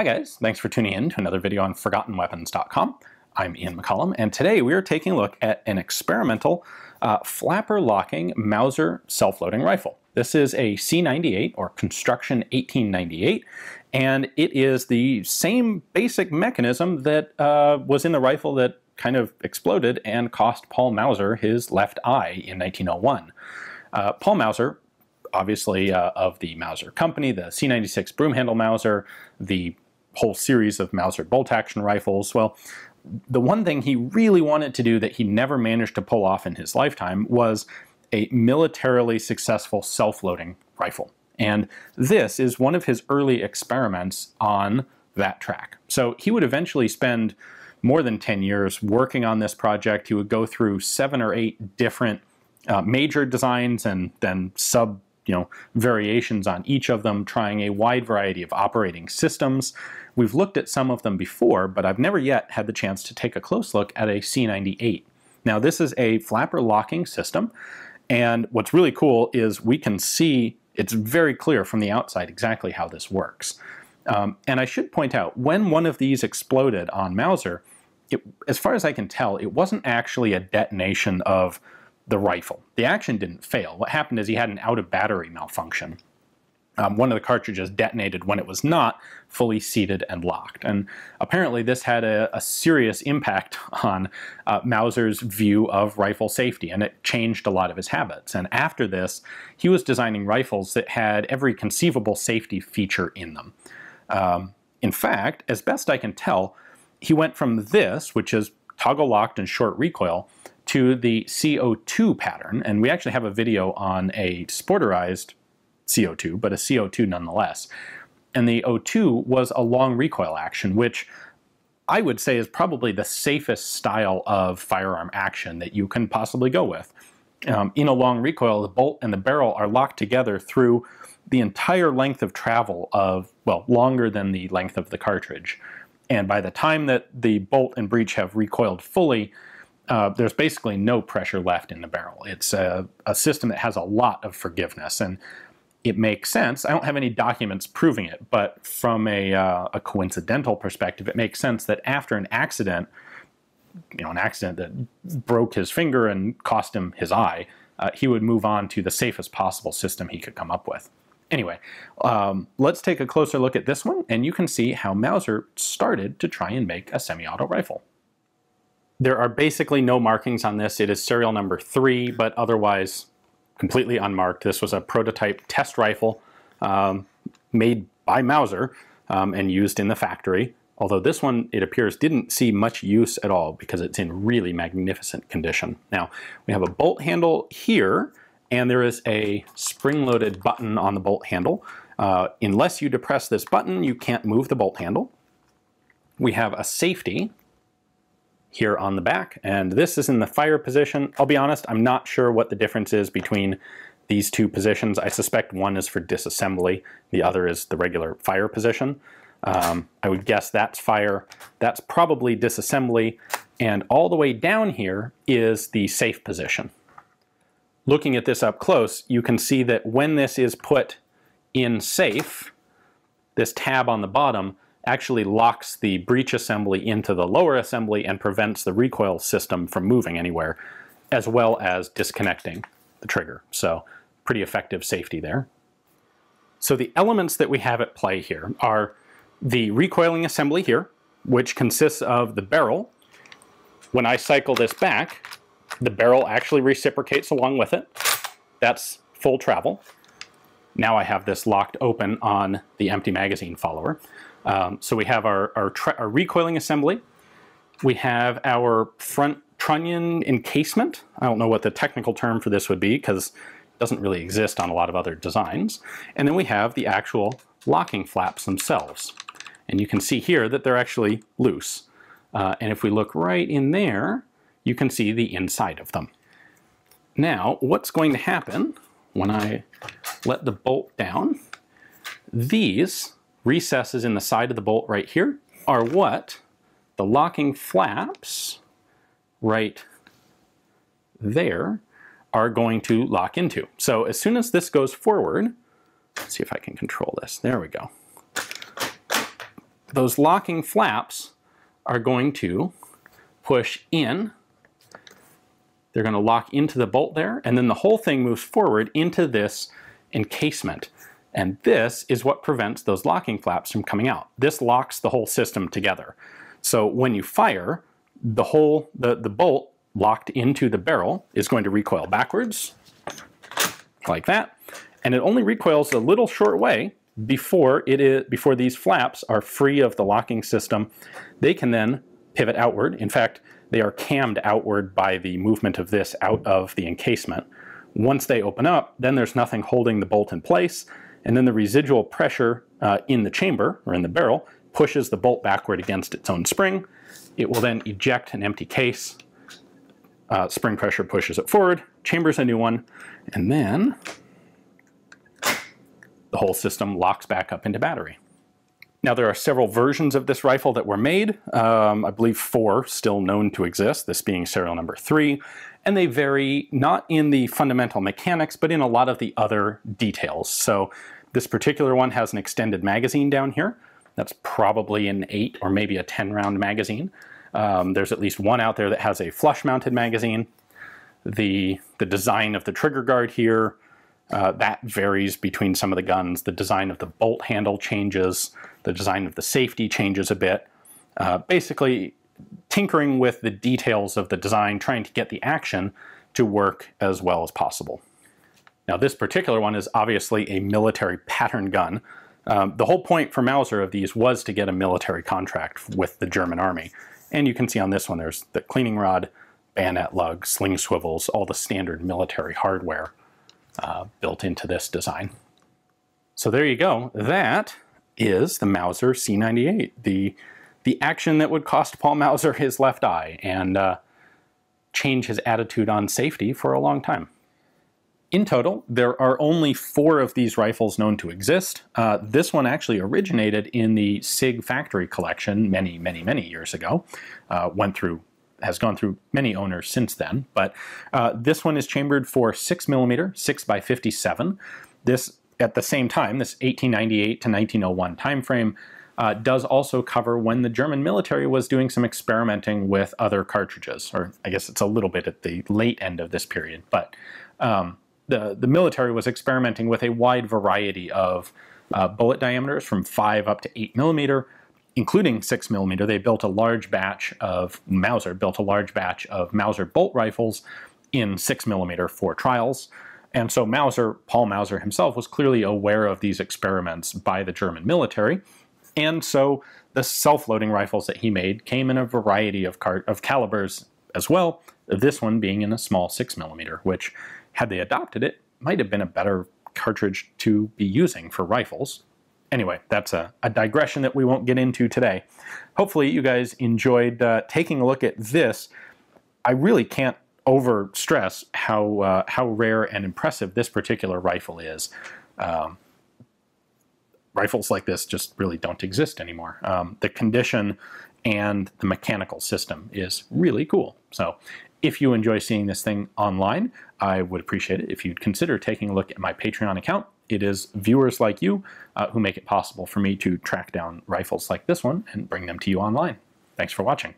Hi guys, thanks for tuning in to another video on ForgottenWeapons.com. I'm Ian McCollum, and today we are taking a look at an experimental uh, flapper-locking Mauser self-loading rifle. This is a C98, or Construction 1898, and it is the same basic mechanism that uh, was in the rifle that kind of exploded and cost Paul Mauser his left eye in 1901. Uh, Paul Mauser obviously uh, of the Mauser company, the C96 broom handle Mauser, the whole series of Mauser bolt action rifles. Well, the one thing he really wanted to do that he never managed to pull off in his lifetime was a militarily successful self-loading rifle. And this is one of his early experiments on that track. So he would eventually spend more than 10 years working on this project. He would go through seven or eight different uh, major designs and then sub you know variations on each of them trying a wide variety of operating systems We've looked at some of them before, but I've never yet had the chance to take a close look at a C98. Now this is a flapper locking system, and what's really cool is we can see, it's very clear from the outside exactly how this works. Um, and I should point out, when one of these exploded on Mauser, it, as far as I can tell, it wasn't actually a detonation of the rifle. The action didn't fail. What happened is he had an out of battery malfunction um, one of the cartridges detonated when it was not fully seated and locked. And apparently this had a, a serious impact on uh, Mauser's view of rifle safety, and it changed a lot of his habits. And after this, he was designing rifles that had every conceivable safety feature in them. Um, in fact, as best I can tell, he went from this, which is toggle locked and short recoil, to the CO2 pattern. And we actually have a video on a sporterized CO2, but a CO2 nonetheless. And the O2 was a long recoil action, which I would say is probably the safest style of firearm action that you can possibly go with. Um, in a long recoil, the bolt and the barrel are locked together through the entire length of travel of, well, longer than the length of the cartridge. And by the time that the bolt and breech have recoiled fully, uh, there's basically no pressure left in the barrel. It's a, a system that has a lot of forgiveness. And it makes sense. I don't have any documents proving it, but from a, uh, a coincidental perspective, it makes sense that after an accident, you know, an accident that broke his finger and cost him his eye, uh, he would move on to the safest possible system he could come up with. Anyway, um, let's take a closer look at this one, and you can see how Mauser started to try and make a semi-auto rifle. There are basically no markings on this. It is serial number three, but otherwise completely unmarked. This was a prototype test rifle um, made by Mauser um, and used in the factory. Although this one, it appears, didn't see much use at all because it's in really magnificent condition. Now, we have a bolt handle here, and there is a spring-loaded button on the bolt handle. Uh, unless you depress this button, you can't move the bolt handle. We have a safety here on the back, and this is in the fire position. I'll be honest, I'm not sure what the difference is between these two positions. I suspect one is for disassembly, the other is the regular fire position. Um, I would guess that's fire, that's probably disassembly, and all the way down here is the safe position. Looking at this up close, you can see that when this is put in safe, this tab on the bottom, actually locks the breech assembly into the lower assembly and prevents the recoil system from moving anywhere, as well as disconnecting the trigger. So pretty effective safety there. So the elements that we have at play here are the recoiling assembly here, which consists of the barrel. When I cycle this back, the barrel actually reciprocates along with it. That's full travel. Now I have this locked open on the empty magazine follower. Um, so we have our, our, our, recoiling assembly. We have our front trunnion encasement. I don't know what the technical term for this would be because it doesn't really exist on a lot of other designs. And then we have the actual locking flaps themselves. And you can see here that they're actually loose. Uh, and if we look right in there, you can see the inside of them. Now, what's going to happen when I let the bolt down? These recesses in the side of the bolt right here are what the locking flaps right there are going to lock into. So as soon as this goes forward, let's see if I can control this. There we go. Those locking flaps are going to push in. They're going to lock into the bolt there, and then the whole thing moves forward into this encasement. And this is what prevents those locking flaps from coming out. This locks the whole system together. So when you fire, the whole, the, the bolt locked into the barrel is going to recoil backwards, like that. And it only recoils a little short way before it is, before these flaps are free of the locking system. They can then pivot outward. In fact, they are cammed outward by the movement of this out of the encasement. Once they open up, then there's nothing holding the bolt in place, and then the residual pressure uh, in the chamber, or in the barrel, pushes the bolt backward against its own spring. It will then eject an empty case. Uh, spring pressure pushes it forward, chambers a new one, and then the whole system locks back up into battery. Now there are several versions of this rifle that were made, um, I believe four still known to exist, this being serial number three, and they vary not in the fundamental mechanics, but in a lot of the other details. So this particular one has an extended magazine down here. That's probably an 8 or maybe a 10 round magazine. Um, there's at least one out there that has a flush mounted magazine. The, the design of the trigger guard here, uh, that varies between some of the guns. The design of the bolt handle changes. The design of the safety changes a bit. Uh, basically, tinkering with the details of the design, trying to get the action to work as well as possible. Now this particular one is obviously a military pattern gun. Um, the whole point for Mauser of these was to get a military contract with the German army. And you can see on this one there's the cleaning rod, bayonet lug, sling swivels, all the standard military hardware uh, built into this design. So there you go. That is the Mauser C98, the, the action that would cost Paul Mauser his left eye and uh, change his attitude on safety for a long time. In total, there are only four of these rifles known to exist. Uh, this one actually originated in the SIG factory collection many, many, many years ago. Uh, went through, has gone through many owners since then. But uh, this one is chambered for six millimeter, six by fifty-seven. This, at the same time, this 1898 to 1901 time frame. Uh, does also cover when the German military was doing some experimenting with other cartridges, or I guess it's a little bit at the late end of this period, but um, the, the military was experimenting with a wide variety of uh, bullet diameters from 5 up to 8 millimeter, including 6 millimeter. They built a large batch of, Mauser built a large batch of Mauser bolt rifles in 6 millimeter for trials. And so Mauser, Paul Mauser himself, was clearly aware of these experiments by the German military. And so the self-loading rifles that he made came in a variety of, of calibers as well, this one being in a small 6 millimeter, which had they adopted it, might have been a better cartridge to be using for rifles. Anyway, that's a, a digression that we won't get into today. Hopefully you guys enjoyed uh, taking a look at this. I really can't over stress how, uh, how rare and impressive this particular rifle is. Um, rifles like this just really don't exist anymore. Um, the condition and the mechanical system is really cool. So if you enjoy seeing this thing online, I would appreciate it if you'd consider taking a look at my Patreon account. It is viewers like you uh, who make it possible for me to track down rifles like this one and bring them to you online. Thanks for watching.